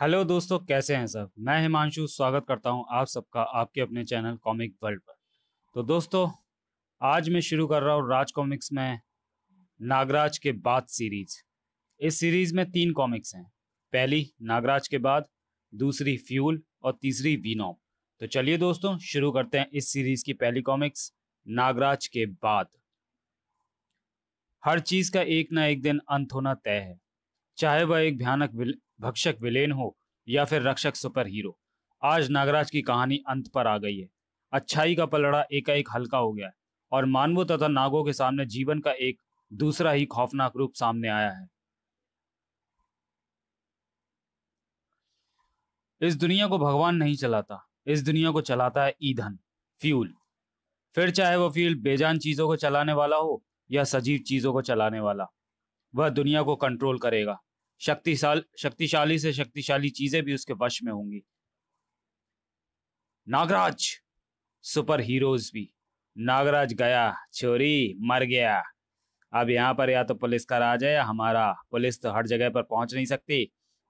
hello दोस्तों कैसे हैं सब मैं हिमांशु स्वागत करता हूं आप सबका आपके अपने चैनल कॉमिक वर्ल्ड पर तो दोस्तों आज मैं शुरू कर रहा हूं राज कॉमिक्स में नागराज के बाद सीरीज इस सीरीज में तीन कॉमिक्स हैं पहली नागराज के बाद दूसरी फ्यूल और तीसरी वीनोम तो चलिए दोस्तों शुरू करते हैं इस सीरीज की पहली कॉमिक्स नागराज के बाद हर चीज का एक ना एक दिन अंत होना तय है चाहे वह एक भयानक भक्षक विलेन हो या फिर रक्षक सुपर हीरो आज नागराज की कहानी अंत पर आ गई है अच्छाई का पलड़ा एकाएक हल्का हो गया है और मानवों तथा नागों के सामने जीवन का एक दूसरा ही खौफनाक रूप सामने आया है इस दुनिया को भगवान नहीं चलाता इस दुनिया को चलाता है ईंधन फ्यूल फिर चाहे वो फ्यूल बेजान चीजों को चलाने वाला हो या सजीव चीजों को चलाने वाला वह दुनिया को कंट्रोल करेगा शक्तिशाल शक्तिशाली से शक्तिशाली चीजें भी उसके वश में होंगी नागराज सुपर हीरोज भी नागराज गया चोरी मर गया अब यहाँ पर या तो पुलिस का राज है या हमारा पुलिस तो हर जगह पर पहुंच नहीं सकती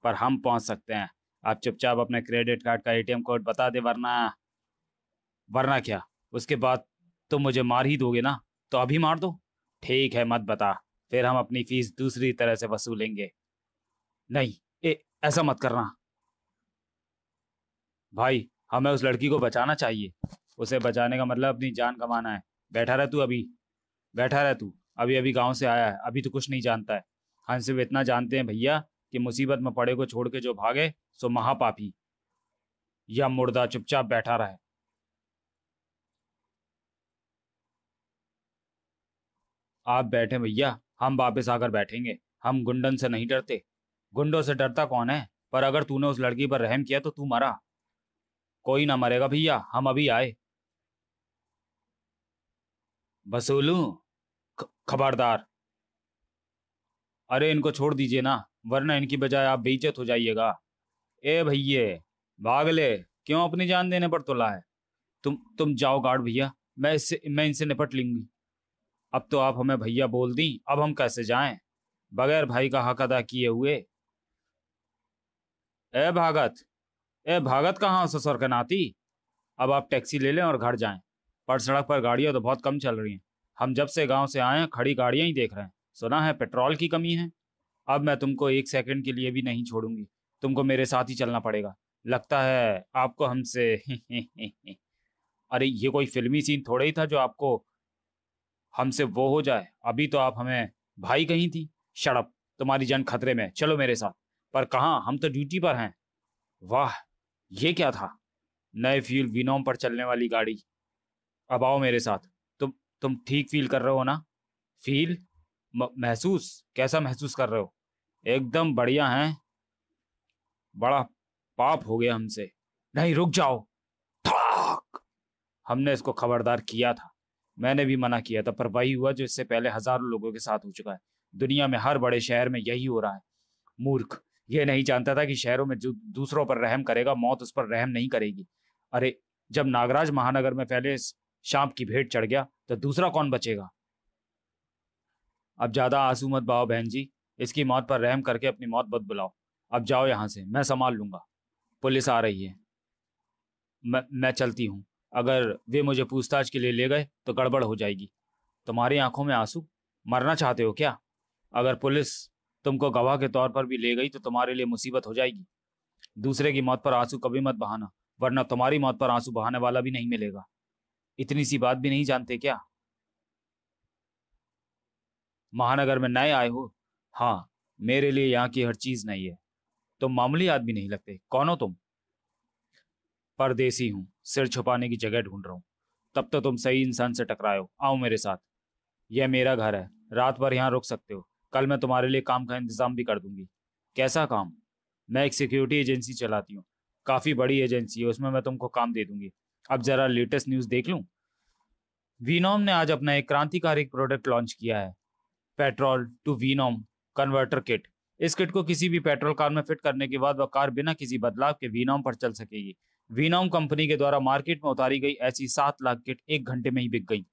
पर हम पहुंच सकते हैं आप चुपचाप अपने क्रेडिट कार्ड का एटीएम कोड बता दे वरना वरना क्या उसके बाद तो मुझे मार ही दोगे ना तो अभी मार दो ठीक है मत बता फिर हम अपनी फीस दूसरी तरह से वसूलेंगे नहीं ए, ऐसा मत करना भाई हमें उस लड़की को बचाना चाहिए उसे बचाने का मतलब अपनी जान कमाना है बैठा रह तू अभी बैठा रह तू अभी अभी गांव से आया है अभी तो कुछ नहीं जानता है हम सिर्फ इतना जानते हैं भैया कि मुसीबत में पड़े को छोड़ के जो भागे सो महापापी या मुर्दा चुपचाप बैठा रहे आप बैठे भैया हम वापस आकर बैठेंगे हम गुंडन से नहीं डरते गुंडों से डरता कौन है पर अगर तूने उस लड़की पर रहम किया तो तू मरा कोई ना मरेगा भैया हम अभी आए बसूलू खबरदार अरे इनको छोड़ दीजिए ना वरना इनकी बजाय आप बेइज्जत हो जाइएगा ए भैये भाग ले क्यों अपनी जान देने पर तुला है तुम तुम जाओ गार्ड भैया मैं इससे मैं इनसे निपट लूंगी अब तो आप हमें भैया बोल दी अब हम कैसे जाएं बगैर भाई का हक अदा किए हुए ए भागत ए भागत कहाँ हो ससुर के नाती अब आप टैक्सी ले लें और घर जाएं पर सड़क पर गाड़ियाँ तो बहुत कम चल रही हैं हम जब से गांव से आए हैं खड़ी गाड़ियाँ ही देख रहे हैं सुना है पेट्रोल की कमी है अब मैं तुमको एक सेकंड के लिए भी नहीं छोड़ूंगी तुमको मेरे साथ ही चलना पड़ेगा लगता है आपको हमसे अरे ये कोई फिल्मी सीन थोड़ा ही था जो आपको हमसे वो हो जाए अभी तो आप हमें भाई कहीं थी शड़प तुम्हारी जान खतरे में चलो मेरे साथ पर कहाँ हम तो ड्यूटी पर हैं वाह ये क्या था नए फ्यूल विनोम पर चलने वाली गाड़ी अब आओ मेरे साथ तुम तुम ठीक फील कर रहे हो ना फील महसूस कैसा महसूस कर रहे हो एकदम बढ़िया हैं बड़ा पाप हो गया हमसे नहीं रुक जाओ हमने इसको खबरदार किया था मैंने भी मना किया था पर वही हुआ जो इससे पहले हजारों लोगों के साथ हो चुका है दुनिया में हर बड़े शहर में यही हो रहा है मूर्ख यह नहीं जानता था कि शहरों में दूसरों पर रहम करेगा मौत उस पर रहम नहीं करेगी अरे जब नागराज महानगर में फैले शाम की भेंट चढ़ गया तो दूसरा कौन बचेगा अब ज्यादा आंसू मत बाओ बहन जी इसकी मौत पर रहम करके अपनी मौत बद बुलाओ अब जाओ यहाँ से मैं संभाल लूंगा पुलिस आ रही है मैं मैं चलती हूँ अगर वे मुझे पूछताछ के लिए ले गए तो गड़बड़ हो जाएगी तुम्हारी आंखों में आंसू मरना चाहते हो क्या अगर पुलिस तुमको गवाह के तौर पर भी ले गई तो तुम्हारे लिए मुसीबत हो जाएगी दूसरे की मौत पर आंसू कभी मत बहाना वरना तुम्हारी मौत पर आंसू बहाने वाला भी नहीं मिलेगा इतनी सी बात भी नहीं जानते क्या महानगर में नए आए हो हाँ मेरे लिए यहाँ की हर चीज नहीं है तुम मामूली आदमी नहीं लगते कौन हो तुम परदेसी हूं सिर छुपाने की जगह ढूंढ रहा हूं तब तो तुम सही इंसान से टकराए हो आओ मेरे साथ यह मेरा घर है रात भर यहाँ रुक सकते हो कल मैं तुम्हारे लिए काम का इंतजाम भी कर दूंगी कैसा काम मैं एक सिक्योरिटी एजेंसी चलाती हूँ काफ़ी बड़ी एजेंसी है उसमें मैं तुमको काम दे दूंगी अब ज़रा लेटेस्ट न्यूज़ देख लू वीनोम ने आज अपना एक क्रांतिकारी प्रोडक्ट लॉन्च किया है पेट्रोल टू वीनोम कन्वर्टर किट इस किट को किसी भी पेट्रोल कार में फिट करने के बाद वह कार बिना किसी बदलाव के वीनोम पर चल सकेगी वीनोम कंपनी के द्वारा मार्केट में उतारी गई ऐसी सात लाख किट एक घंटे में ही बिक गई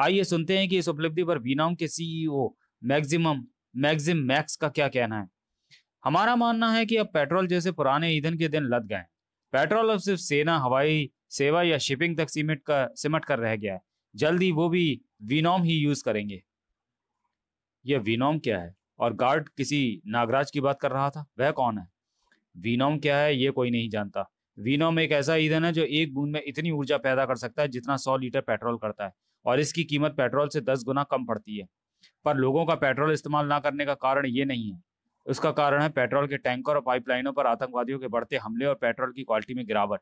आइए सुनते हैं कि इस उपलब्धि पर वीनोम के सीईओ मैक्सिमम मैक्सिम मैक्स का क्या कहना है हमारा मानना है कि अब पेट्रोल जैसे पुराने ईंधन के दिन लद गए पेट्रोल अब सिर्फ सेना हवाई सेवा या शिपिंग तक सीमिट का सिमट कर रह गया है जल्दी वो भी विनोम ही यूज करेंगे यह विनोम क्या है और गार्ड किसी नागराज की बात कर रहा था वह कौन है विनोम क्या है ये कोई नहीं जानता विनोम एक ऐसा ईंधन है जो एक बूंद में इतनी ऊर्जा पैदा कर सकता है जितना सौ लीटर पेट्रोल करता है और इसकी कीमत पेट्रोल से दस गुना कम पड़ती है पर लोगों का पेट्रोल इस्तेमाल ना करने का कारण ये नहीं है उसका कारण है पेट्रोल के टैंकर और पाइपलाइनों पर आतंकवादियों के बढ़ते हमले और पेट्रोल की क्वालिटी में गिरावट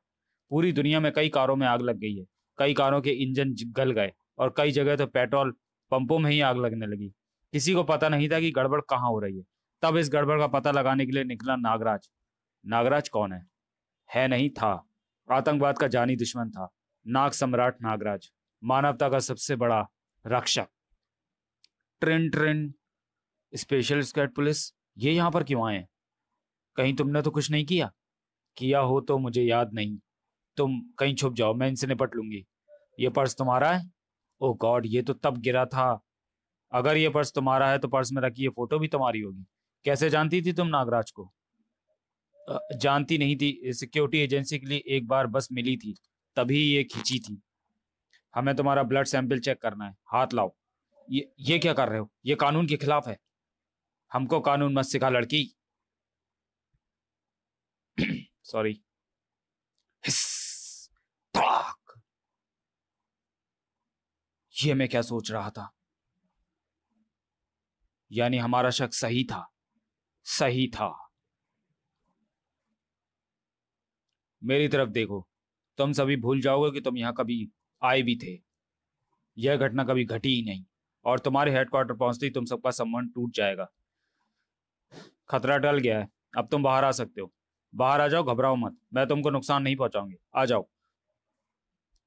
पूरी दुनिया में कई कारों में आग लग गई है कई कारों के इंजन गल गए और कई जगह तो पेट्रोल पंपों में ही आग लगने लगी किसी को पता नहीं था कि गड़बड़ कहाँ हो रही है तब इस गड़बड़ का पता लगाने के लिए निकला नागराज नागराज कौन है है नहीं था आतंकवाद का जानी दुश्मन था नाग सम्राट नागराज मानवता का सबसे बड़ा रक्षक train train special squad police ये यहाँ पर क्यों आए कहीं तुमने तो कुछ नहीं किया किया हो तो मुझे याद नहीं तुम कहीं छुप जाओ मैं इनसे निपट लूंगी ये पर्स तुम्हारा है ओ गॉड ये तो तब गिरा था अगर ये पर्स तुम्हारा है तो पर्स में रखी ये फोटो भी तुम्हारी होगी कैसे जानती थी तुम नागराज को जानती नहीं थी सिक्योरिटी एजेंसी के लिए एक बार बस मिली थी तभी ये खींची थी हमें तुम्हारा ब्लड सैंपल चेक करना है हाथ लाओ ये क्या कर रहे हो ये कानून के खिलाफ है हमको कानून मत सिखा लड़की सॉरी ये मैं क्या सोच रहा था यानी हमारा शक सही था सही था मेरी तरफ देखो तुम सभी भूल जाओगे कि तुम यहां कभी आए भी थे यह घटना कभी घटी ही नहीं और तुम्हारे हेडक्वार्टर पहुंचते ही तुम सबका सम्मान टूट जाएगा खतरा टल गया है अब तुम बाहर आ सकते हो बाहर आ जाओ घबराओ मत मैं तुमको नुकसान नहीं पहुंचाऊंगी आ जाओ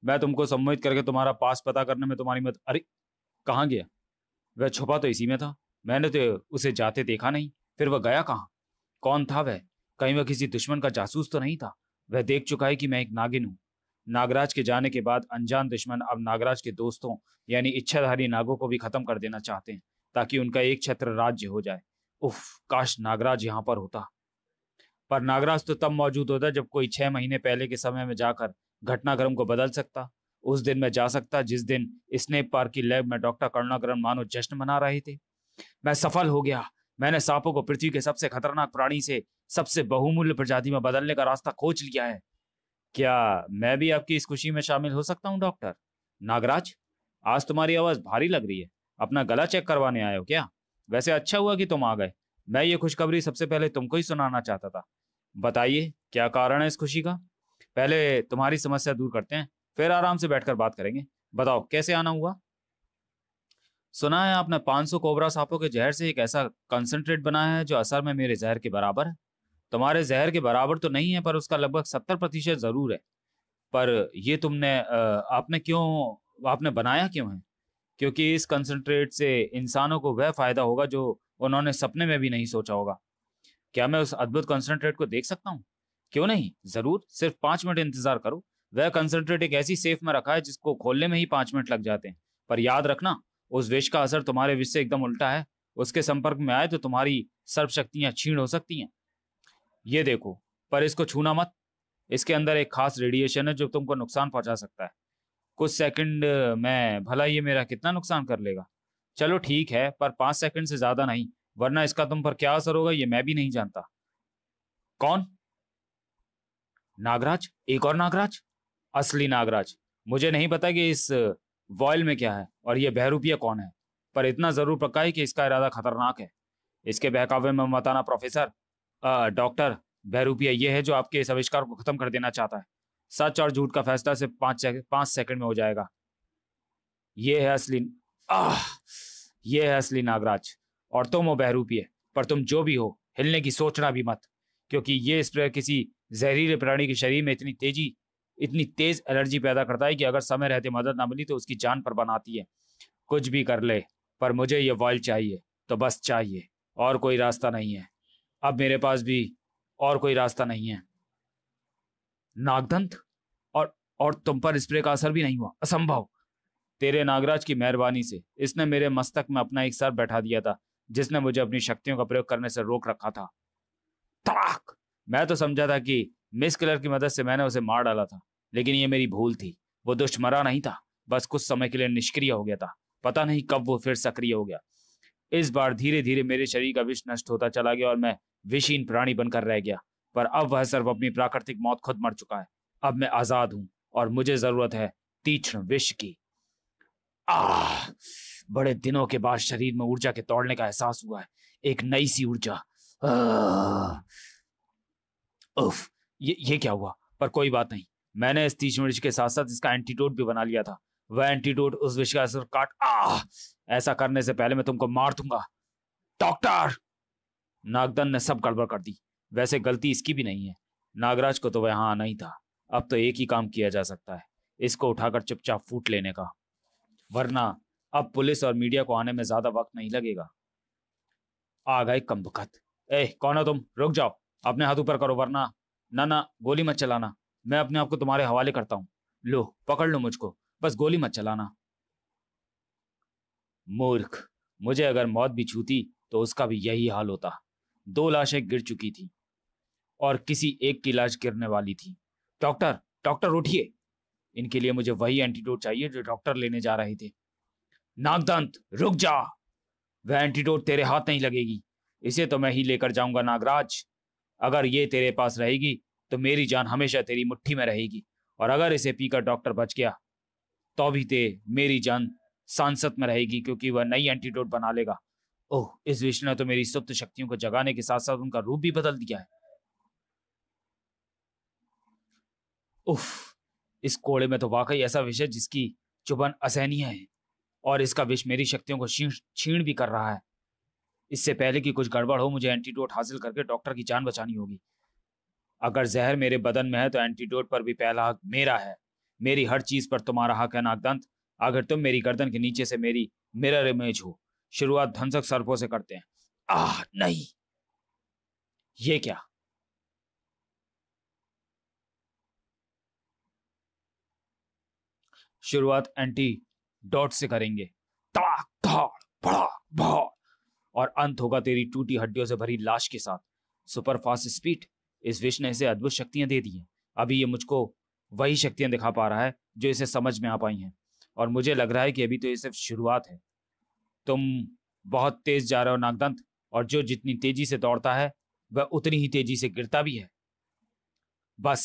मैं तुमको सम्मोहित करके तुम्हारा पास पता करने में तुम्हारी मत अरे कहाँ गया वह छुपा तो इसी में था मैंने तो उसे जाते देखा नहीं फिर वह गया कहाँ कौन था वह कहीं वह किसी दुश्मन का जासूस तो नहीं था वह देख चुका है कि मैं एक नागिन हूँ नागराज के जाने के बाद अनजान दुश्मन अब नागराज के दोस्तों यानी इच्छाधारी नागों को भी खत्म कर देना चाहते हैं ताकि उनका एक छत्र राज्य हो जाए उफ काश नागराज यहाँ पर होता पर नागराज तो तब मौजूद होता जब कोई छह महीने पहले के समय में जाकर घटनाक्रम को बदल सकता उस दिन मैं जा सकता जिस दिन स्नेप पार्क की लैब में डॉक्टर करुणाकरण मानो जश्न मना रहे थे मैं सफल हो गया मैंने सांपों को पृथ्वी के सबसे खतरनाक प्राणी से सबसे बहुमूल्य प्रजाति में बदलने का रास्ता खोज लिया है क्या मैं भी आपकी इस खुशी में शामिल हो सकता हूँ डॉक्टर नागराज आज तुम्हारी आवाज़ भारी लग रही है अपना गला चेक करवाने आए हो क्या वैसे अच्छा हुआ कि तुम आ गए मैं ये खुशखबरी सबसे पहले तुमको ही सुनाना चाहता था बताइए क्या कारण है इस खुशी का पहले तुम्हारी समस्या दूर करते हैं फिर आराम से बैठकर बात करेंगे बताओ कैसे आना हुआ सुना है आपने 500 कोबरा सांपों के जहर से एक ऐसा कंसंट्रेट बनाया है जो असर में मेरे जहर के बराबर है तुम्हारे जहर के बराबर तो नहीं है पर उसका लगभग सत्तर प्रतिशत जरूर है पर ये तुमने आपने क्यों आपने बनाया क्यों है क्योंकि इस कंसनट्रेट से इंसानों को वह फायदा होगा जो उन्होंने सपने में भी नहीं सोचा होगा क्या मैं उस अद्भुत कंसनट्रेट को देख सकता हूँ क्यों नहीं जरूर सिर्फ पांच मिनट इंतजार करो वह कंसनट्रेट एक ऐसी सेफ में रखा है जिसको खोलने में ही पांच मिनट लग जाते हैं पर याद रखना उस विष का असर तुम्हारे विष से एकदम उल्टा है उसके संपर्क में आए तो तुम्हारी सर्वशक्तियां छीण हो सकती हैं ये देखो पर इसको छूना मत इसके अंदर एक खास रेडिएशन है जो तुमको नुकसान पहुंचा सकता है कुछ सेकंड में भला ये मेरा कितना नुकसान कर लेगा चलो ठीक है पर पाँच सेकंड से ज़्यादा नहीं वरना इसका तुम पर क्या असर होगा ये मैं भी नहीं जानता कौन नागराज एक और नागराज असली नागराज मुझे नहीं पता कि इस वॉयल में क्या है और ये बहरूपिया कौन है पर इतना जरूर पक्का है कि इसका इरादा खतरनाक है इसके बहकावे में मताना प्रोफेसर डॉक्टर बहरूपिया ये है जो आपके इस आविष्कार को खत्म कर देना चाहता है सच और झूठ का फैसला सिर्फ पांच पांच सेकंड में हो जाएगा ये है असली आह ये है असली नागराज और तुम हो बहरूपिय पर तुम जो भी हो हिलने की सोचना भी मत क्योंकि ये स्प्रे किसी जहरीले प्राणी के शरीर में इतनी तेजी इतनी तेज एलर्जी पैदा करता है कि अगर समय रहते मदद ना मिली तो उसकी जान पर बनाती है कुछ भी कर ले पर मुझे ये वॉइल चाहिए तो बस चाहिए और कोई रास्ता नहीं है अब मेरे पास भी और कोई रास्ता नहीं है नागदंत और और तुम पर स्प्रे का असर भी नहीं हुआ असंभव तेरे नागराज की मेहरबानी से इसने मेरे मस्तक में अपना एक सर बैठा दिया था जिसने मुझे अपनी शक्तियों का प्रयोग करने से रोक रखा था तड़ाक मैं तो समझा था कि मिस कलर की मदद से मैंने उसे मार डाला था लेकिन यह मेरी भूल थी वो दुष्ट मरा नहीं था बस कुछ समय के लिए निष्क्रिय हो गया था पता नहीं कब वो फिर सक्रिय हो गया इस बार धीरे धीरे मेरे शरीर का विष नष्ट होता चला गया और मैं विषीन प्राणी बनकर रह गया पर अब वह सर्व अपनी प्राकृतिक मौत खुद मर चुका है अब मैं आजाद हूं और मुझे जरूरत है तीक्ष्ण विष की आ बड़े दिनों के बाद शरीर में ऊर्जा के तोड़ने का एहसास हुआ है एक नई सी ऊर्जा उफ ये ये क्या हुआ पर कोई बात नहीं मैंने इस तीक्ष्ण विष के साथ साथ इसका एंटीटोड भी बना लिया था वह एंटीडोट उस विष का काट आ ऐसा करने से पहले मैं तुमको मार दूंगा डॉक्टर नागदन ने सब गड़बड़ कर दी वैसे गलती इसकी भी नहीं है नागराज को तो वह यहां आना ही था अब तो एक ही काम किया जा सकता है इसको उठाकर चुपचाप फूट लेने का वरना अब पुलिस और मीडिया को आने में ज्यादा वक्त नहीं लगेगा आ गए कंबखत ए कौन हो तुम रुक जाओ अपने हाथ ऊपर करो वरना ना ना गोली मत चलाना मैं अपने आप को तुम्हारे हवाले करता हूँ लो पकड़ लो मुझको बस गोली मत चलाना मूर्ख मुझे अगर मौत भी छूती तो उसका भी यही हाल होता दो लाशें गिर चुकी थी और किसी एक की लाश गिरने वाली थी डॉक्टर डॉक्टर उठिए इनके लिए मुझे वही एंटीडोट चाहिए जो डॉक्टर लेने जा रहे थे नागदंत रुक जा वह एंटीडोट तेरे हाथ नहीं लगेगी इसे तो मैं ही लेकर जाऊंगा नागराज अगर ये तेरे पास रहेगी तो मेरी जान हमेशा तेरी मुट्ठी में रहेगी और अगर इसे पीकर डॉक्टर बच गया तो भी ते मेरी जान सांसद में रहेगी क्योंकि वह नई एंटीडोट बना लेगा ओह इस विष्णु ने तो मेरी सुप्त शक्तियों को जगाने के साथ साथ उनका रूप भी बदल दिया है उफ इस कोड़े में तो वाकई ऐसा विष है जिसकी चुभन असहनीय है और इसका विष मेरी शक्तियों को छीण भी कर रहा है इससे पहले कि कुछ गड़बड़ हो मुझे एंटीडोट हासिल करके डॉक्टर की जान बचानी होगी अगर जहर मेरे बदन में है तो एंटीडोट पर भी पहला हक मेरा है मेरी हर चीज पर तुम्हारा हक है नागदंत अगर तुम मेरी गर्दन के नीचे से मेरी मिरर इमेज हो शुरुआत धनसक सर्पों से करते हैं आह नहीं ये क्या शुरुआत एंटी डॉट से करेंगे ताक और अंत होगा तेरी टूटी हड्डियों से भरी लाश के साथ सुपर फास्ट स्पीड इस विष ने इसे अद्भुत शक्तियां दे दी हैं अभी ये मुझको वही शक्तियां दिखा पा रहा है जो इसे समझ में आ पाई हैं और मुझे लग रहा है कि अभी तो ये सिर्फ शुरुआत है तुम बहुत तेज जा रहे हो नागदंत और जो जितनी तेजी से दौड़ता है वह उतनी ही तेजी से गिरता भी है बस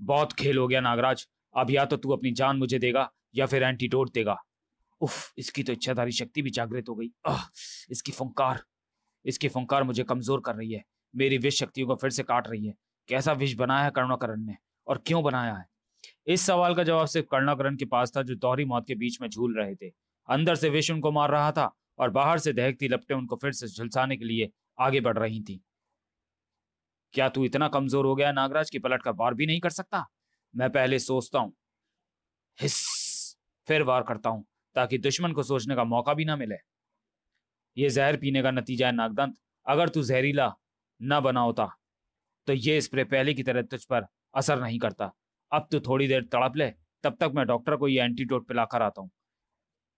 बहुत खेल हो गया नागराज अब या तो तू अपनी जान मुझे देगा या फिर एंटीडोट देगा उफ इसकी तो इच्छाधारी शक्ति भी जागृत हो गई आह इसकी फंकार इसकी फंकार मुझे कमजोर कर रही है मेरी विष शक्तियों को फिर से काट रही है कैसा विष बनाया है करुणाकरण ने और क्यों बनाया है इस सवाल का जवाब सिर्फ कर्णाकरण के पास था जो दोहरी मौत के बीच में झूल रहे थे अंदर से विष उनको मार रहा था और बाहर से दहकती लपटे उनको फिर से झुलसाने के लिए आगे बढ़ रही थी क्या तू इतना कमजोर हो गया नागराज की पलट का वार भी नहीं कर सकता मैं पहले सोचता हूं हिस फिर वार करता हूं ताकि दुश्मन को सोचने का मौका भी ना मिले ये जहर पीने का नतीजा है नागदंत अगर तू जहरीला ना बना होता तो ये स्प्रे पहले की तरह तुझ पर असर नहीं करता अब तो थोड़ी देर तड़प ले तब तक मैं डॉक्टर को यह एंटीटोट पिलाकर आता हूं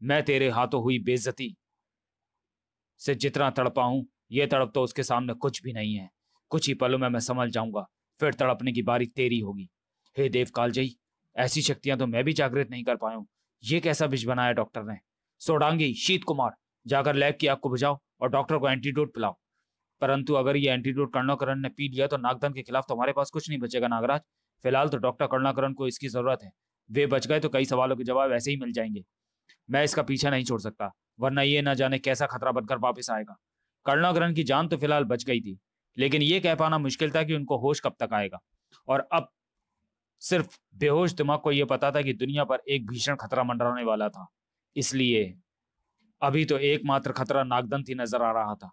मैं तेरे हाथों हुई बेजती से जितना तड़पा हूं यह तड़प तो उसके सामने कुछ भी नहीं है कुछ ही पलों में मैं समझ जाऊंगा फिर तड़पने की बारी तेरी होगी हे देव कालजई ऐसी शक्तियां तो मैं भी जागृत नहीं कर पाया ये कैसा बिज बनाया डॉक्टर ने सोडांगी शीत कुमार जाकर लैब की आग को बुझाओ और डॉक्टर को एंटीडोट पिलाओ परंतु अगर ये एंटीडोट कर्णोकरण ने पी लिया तो नागदन के खिलाफ तुम्हारे पास कुछ नहीं बचेगा नागराज फिलहाल तो डॉक्टर करुणाकरण को इसकी जरूरत है वे बच गए तो कई सवालों के जवाब ऐसे ही मिल जाएंगे मैं इसका पीछा नहीं छोड़ सकता वरना ये ना जाने कैसा खतरा बनकर वापस आएगा करुणाकरण की जान तो फिलहाल बच गई थी लेकिन ये कह पाना मुश्किल था कि उनको होश कब तक आएगा और अब सिर्फ बेहोश दिमाग को यह पता था कि दुनिया पर एक भीषण खतरा मंडराने वाला था इसलिए अभी तो एकमात्र खतरा नागदंत ही नजर आ रहा था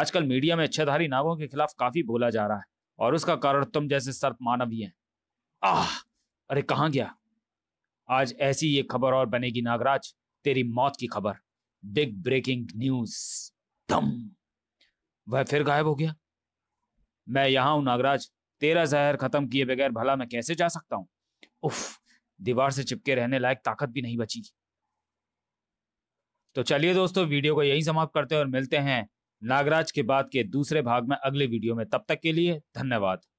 आजकल मीडिया में अच्छेधारी नागों के खिलाफ काफी बोला जा रहा है और उसका कारण तुम जैसे सर्प मानव ही है आह अरे कहाँ गया आज ऐसी ये खबर और बनेगी नागराज तेरी मौत की खबर बिग ब्रेकिंग न्यूज दम वह फिर गायब हो गया मैं यहां हूं नागराज तेरा जहर खत्म किए बगैर भला मैं कैसे जा सकता हूं उफ दीवार से चिपके रहने लायक ताकत भी नहीं बची तो चलिए दोस्तों वीडियो को यहीं समाप्त करते हैं और मिलते हैं नागराज के बाद के दूसरे भाग में अगले वीडियो में तब तक के लिए धन्यवाद